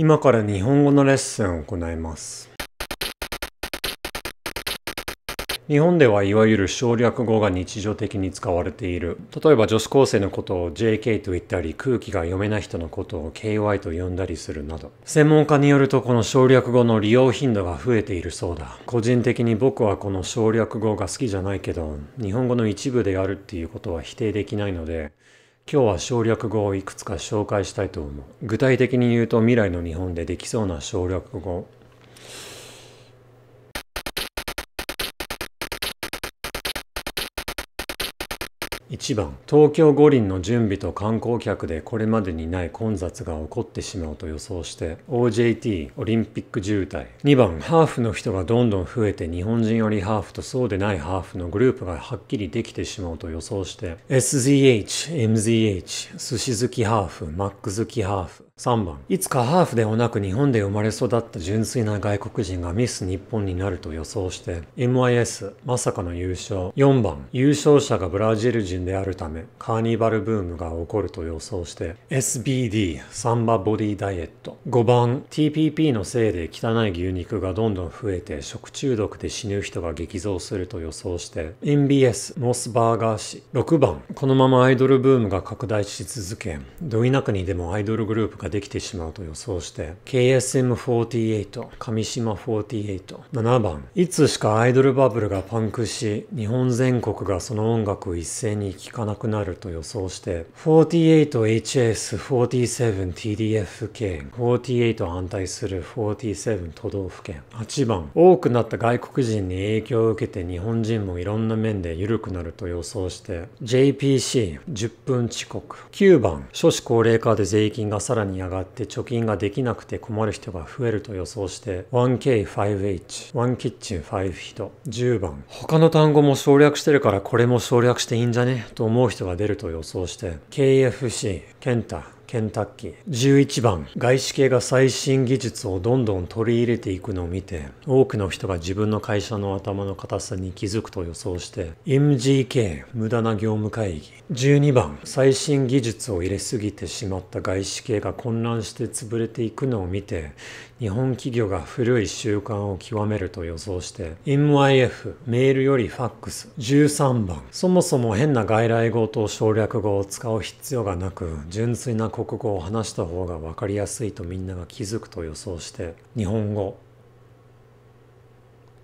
今から日本語のレッスンを行います。日本ではいわゆる省略語が日常的に使われている。例えば女子高生のことを JK と言ったり、空気が読めない人のことを KY と呼んだりするなど。専門家によるとこの省略語の利用頻度が増えているそうだ。個人的に僕はこの省略語が好きじゃないけど、日本語の一部であるっていうことは否定できないので、今日は省略語をいくつか紹介したいと思う。具体的に言うと未来の日本でできそうな省略語。1番東京五輪の準備と観光客でこれまでにない混雑が起こってしまうと予想して OJT オリンピック渋滞2番ハーフの人がどんどん増えて日本人よりハーフとそうでないハーフのグループがはっきりできてしまうと予想して SZH、MZH、寿司好きハーフ、マック好きハーフ3番いつかハーフではなく日本で生まれ育った純粋な外国人がミス日本になると予想して MIS まさかの優勝4番優勝者がブラジル人であるためカーニバルブームが起こると予想して SBD サンバボディダイエット5番 TPP のせいで汚い牛肉がどんどん増えて食中毒で死ぬ人が激増すると予想して MBS モスバーガー氏6番このままアイドルブームが拡大し続けどなくにでもアイドルグループがができてしまうと予想して、KSM48、上島48、7番。いつしかアイドルバブルがパンクし、日本全国がその音楽を一斉に聴かなくなると予想して、48HS、47TDF k 48反対する47都道府県。8番。多くなった外国人に影響を受けて日本人もいろんな面で緩くなると予想して、JPC、10分遅刻。9番。少子高齢化で税金がさらにに上がって貯金ができなくて困る人が増えると予想して 1K5H、1キッチン5人10番。他の単語も省略してるからこれも省略していいんじゃねと思う人が出ると予想して KFC、ケンタ、ケンタッキー11番外資系が最新技術をどんどん取り入れていくのを見て多くの人が自分の会社の頭の硬さに気づくと予想して MGK 無駄な業務会議12番最新技術を入れすぎてしまった外資系が混乱して潰れていくのを見て日本企業が古い習慣を極めると予想して m y f メールよりファックス13番そもそも変な外来語と省略語を使う必要がなく純粋な国語を話した方が分かりやすいとみんなが気づくと予想して日本語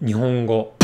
日本語